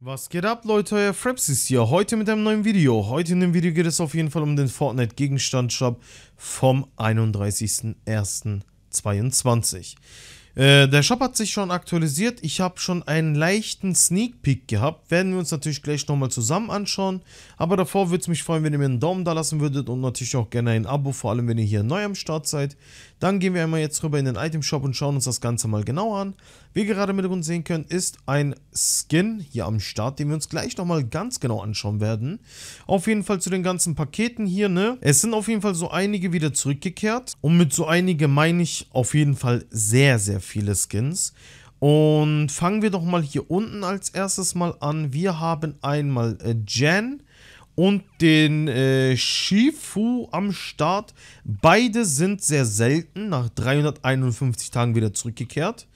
Was geht ab Leute, euer Fraps hier, heute mit einem neuen Video. Heute in dem Video geht es auf jeden Fall um den Fortnite Gegenstandshop vom 31.01.2022. Äh, der Shop hat sich schon aktualisiert. Ich habe schon einen leichten Sneak Peek gehabt. Werden wir uns natürlich gleich nochmal zusammen anschauen. Aber davor würde es mich freuen, wenn ihr mir einen Daumen da lassen würdet und natürlich auch gerne ein Abo, vor allem wenn ihr hier neu am Start seid. Dann gehen wir einmal jetzt rüber in den Item Shop und schauen uns das Ganze mal genauer an. Wie ihr gerade mit uns sehen könnt, ist ein Skin hier am Start, den wir uns gleich nochmal ganz genau anschauen werden. Auf jeden Fall zu den ganzen Paketen hier, ne? Es sind auf jeden Fall so einige wieder zurückgekehrt. Und mit so einige meine ich auf jeden Fall sehr, sehr viel viele Skins. Und fangen wir doch mal hier unten als erstes mal an. Wir haben einmal äh, Jen und den äh, Shifu am Start. Beide sind sehr selten, nach 351 Tagen wieder zurückgekehrt.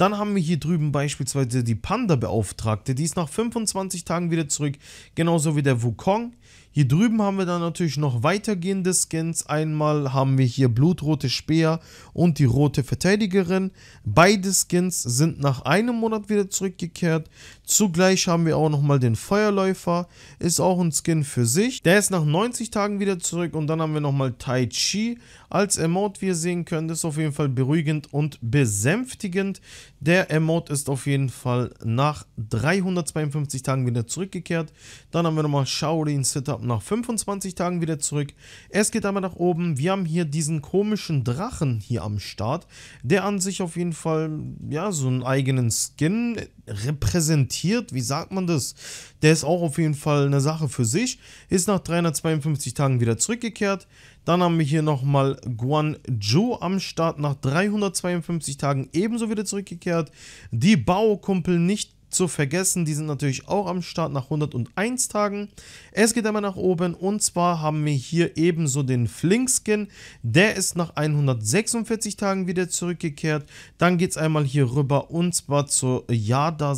Dann haben wir hier drüben beispielsweise die Panda-Beauftragte, die ist nach 25 Tagen wieder zurück, genauso wie der Wukong. Hier drüben haben wir dann natürlich noch weitergehende Skins. Einmal haben wir hier blutrote Speer und die rote Verteidigerin. Beide Skins sind nach einem Monat wieder zurückgekehrt. Zugleich haben wir auch nochmal den Feuerläufer. Ist auch ein Skin für sich. Der ist nach 90 Tagen wieder zurück. Und dann haben wir nochmal Tai Chi als Emote, wie ihr sehen könnt. Ist auf jeden Fall beruhigend und besänftigend. Der Emote ist auf jeden Fall nach 352 Tagen wieder zurückgekehrt. Dann haben wir nochmal Shaolin Setup nach 25 Tagen wieder zurück. Es geht einmal nach oben. Wir haben hier diesen komischen Drachen hier am Start, der an sich auf jeden Fall ja so einen eigenen Skin repräsentiert. Wie sagt man das? Der ist auch auf jeden Fall eine Sache für sich. Ist nach 352 Tagen wieder zurückgekehrt. Dann haben wir hier nochmal Guanzhou am Start, nach 352 Tagen ebenso wieder zurückgekehrt. Die Baukumpel nicht zu vergessen, die sind natürlich auch am Start nach 101 Tagen. Es geht einmal nach oben und zwar haben wir hier ebenso den Flinkskin, der ist nach 146 Tagen wieder zurückgekehrt. Dann geht es einmal hier rüber und zwar zur Yada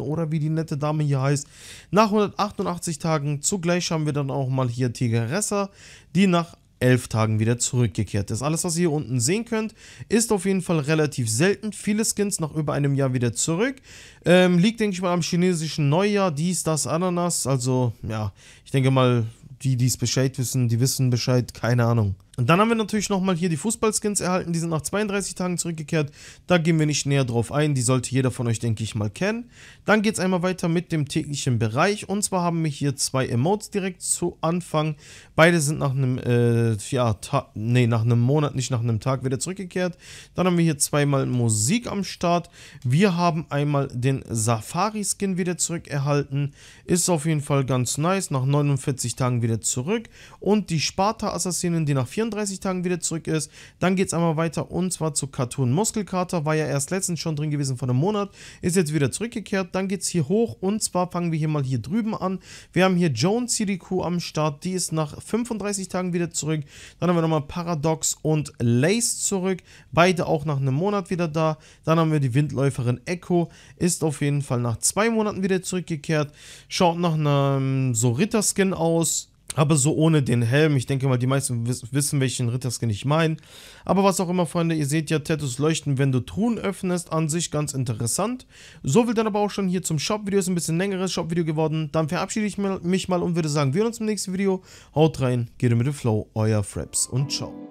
oder wie die nette Dame hier heißt, nach 188 Tagen. Zugleich haben wir dann auch mal hier Tigeressa, die nach elf Tagen wieder zurückgekehrt ist. Alles, was ihr hier unten sehen könnt, ist auf jeden Fall relativ selten. Viele Skins nach über einem Jahr wieder zurück. Ähm, liegt, denke ich mal, am chinesischen Neujahr, dies, das, Ananas. Also, ja, ich denke mal, die, die es Bescheid wissen, die wissen Bescheid, keine Ahnung. Und dann haben wir natürlich nochmal hier die Fußballskins erhalten, die sind nach 32 Tagen zurückgekehrt. Da gehen wir nicht näher drauf ein, die sollte jeder von euch, denke ich, mal kennen. Dann geht es einmal weiter mit dem täglichen Bereich. Und zwar haben wir hier zwei Emotes direkt zu Anfang. Beide sind nach einem, äh, ja, Ta nee, nach einem Monat, nicht nach einem Tag wieder zurückgekehrt. Dann haben wir hier zweimal Musik am Start. Wir haben einmal den Safari-Skin wieder zurückerhalten, Ist auf jeden Fall ganz nice, nach 49 Tagen wieder zurück. Und die Sparta-Assassinen, die nach 24 34 Tagen wieder zurück ist. Dann geht es einmal weiter und zwar zu Cartoon Muskelkater. War ja erst letztens schon drin gewesen vor einem Monat. Ist jetzt wieder zurückgekehrt. Dann geht es hier hoch und zwar fangen wir hier mal hier drüben an. Wir haben hier Jones CDQ am Start. Die ist nach 35 Tagen wieder zurück. Dann haben wir nochmal Paradox und Lace zurück. Beide auch nach einem Monat wieder da. Dann haben wir die Windläuferin Echo. Ist auf jeden Fall nach zwei Monaten wieder zurückgekehrt. Schaut nach einem so Ritter-Skin aus aber so ohne den Helm. Ich denke mal, die meisten wissen, welchen Ritterskin ich meine. Aber was auch immer, Freunde, ihr seht ja Tattoos leuchten, wenn du Truhen öffnest. An sich ganz interessant. So will dann aber auch schon hier zum Shop-Video. Ist ein bisschen längeres Shop-Video geworden. Dann verabschiede ich mich mal und würde sagen, wir sehen uns im nächsten Video. Haut rein, geht mit dem Flow. Euer Fraps und ciao.